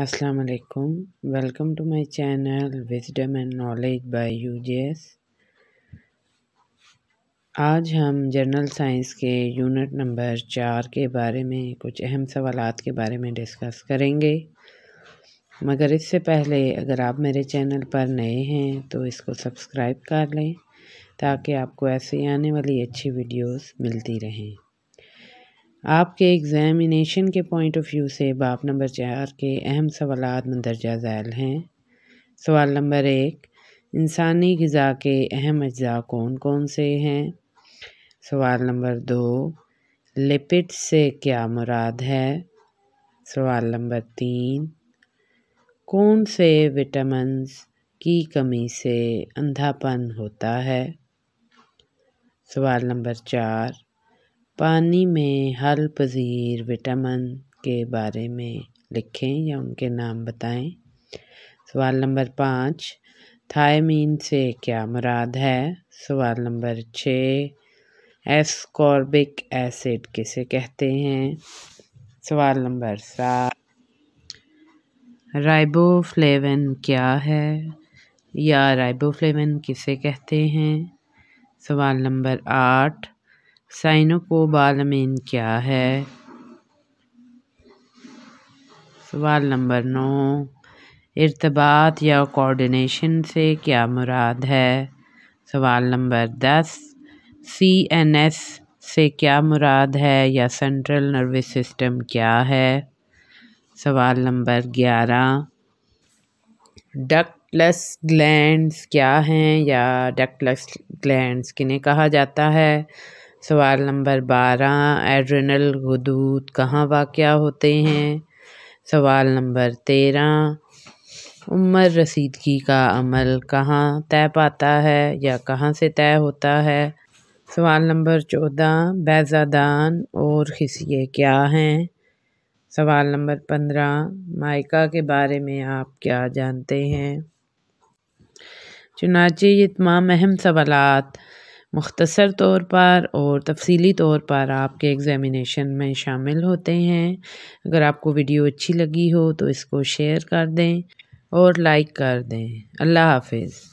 अस्सलाम वालेकुम welcome to my channel wisdom and knowledge by UGS आज हम जनरल साइंस के यूनिट नंबर चार के बारे में कुछ अहम सवाल के बारे में डिस्कस करेंगे मगर इससे पहले अगर आप मेरे चैनल पर नए हैं तो इसको सब्सक्राइब कर लें ताकि आपको ऐसे आने वाली अच्छी वीडियोस मिलती रहें आपके एग्ज़ामिनेशन के पॉइंट ऑफ व्यू से बाप नंबर चार के अहम सवाल मंदरजा झैल हैं सवाल नंबर एक इंसानी गज़ा के अहम अज्जा कौन कौन से हैं सवाल नंबर दो लिपिड से क्या मुराद है सवाल नंबर तीन कौन से विटामस की कमी से अंधापन होता है सवाल नंबर चार पानी में हल पजीर विटामिन के बारे में लिखें या उनके नाम बताएं सवाल नंबर पाँच थायमीन से क्या मुराद है सवाल नंबर छः एस्कॉर्बिक एसिड किसे कहते हैं सवाल नंबर सात राइबोफ्लेवन क्या है या राइबोफ्लेवन किसे कहते हैं सवाल नंबर आठ साइनोकोबालमिन क्या है सवाल नंबर नौ इरतबात या कोऑर्डिनेशन से क्या मुराद है सवाल नंबर दस सी एन एस से क्या मुराद है या सेंट्रल नर्वस सिस्टम क्या है सवाल नंबर ग्यारह डक्टलस ग्लैंड्स क्या हैं या डक्टलस ग्लैंड्स किन्हें कहा जाता है सवाल नंबर बारह एड्रेनल हदूद कहाँ वाक़ होते हैं सवाल नंबर तेरह उम्र रसीदगी का अमल कहाँ तय पाता है या कहाँ से तय होता है सवाल नंबर चौदह बैजादान और खिसिए क्या हैं सवाल नंबर पंद्रह मायका के बारे में आप क्या जानते हैं चुनाचे ये तमाम अहम सवालत मुख्तसर तौर पर और तफसीली तौर पर आपके एग्ज़ामिनेशन में शामिल होते हैं अगर आपको वीडियो अच्छी लगी हो तो इसको शेयर कर दें और लाइक कर दें अल्लाह हाफिज़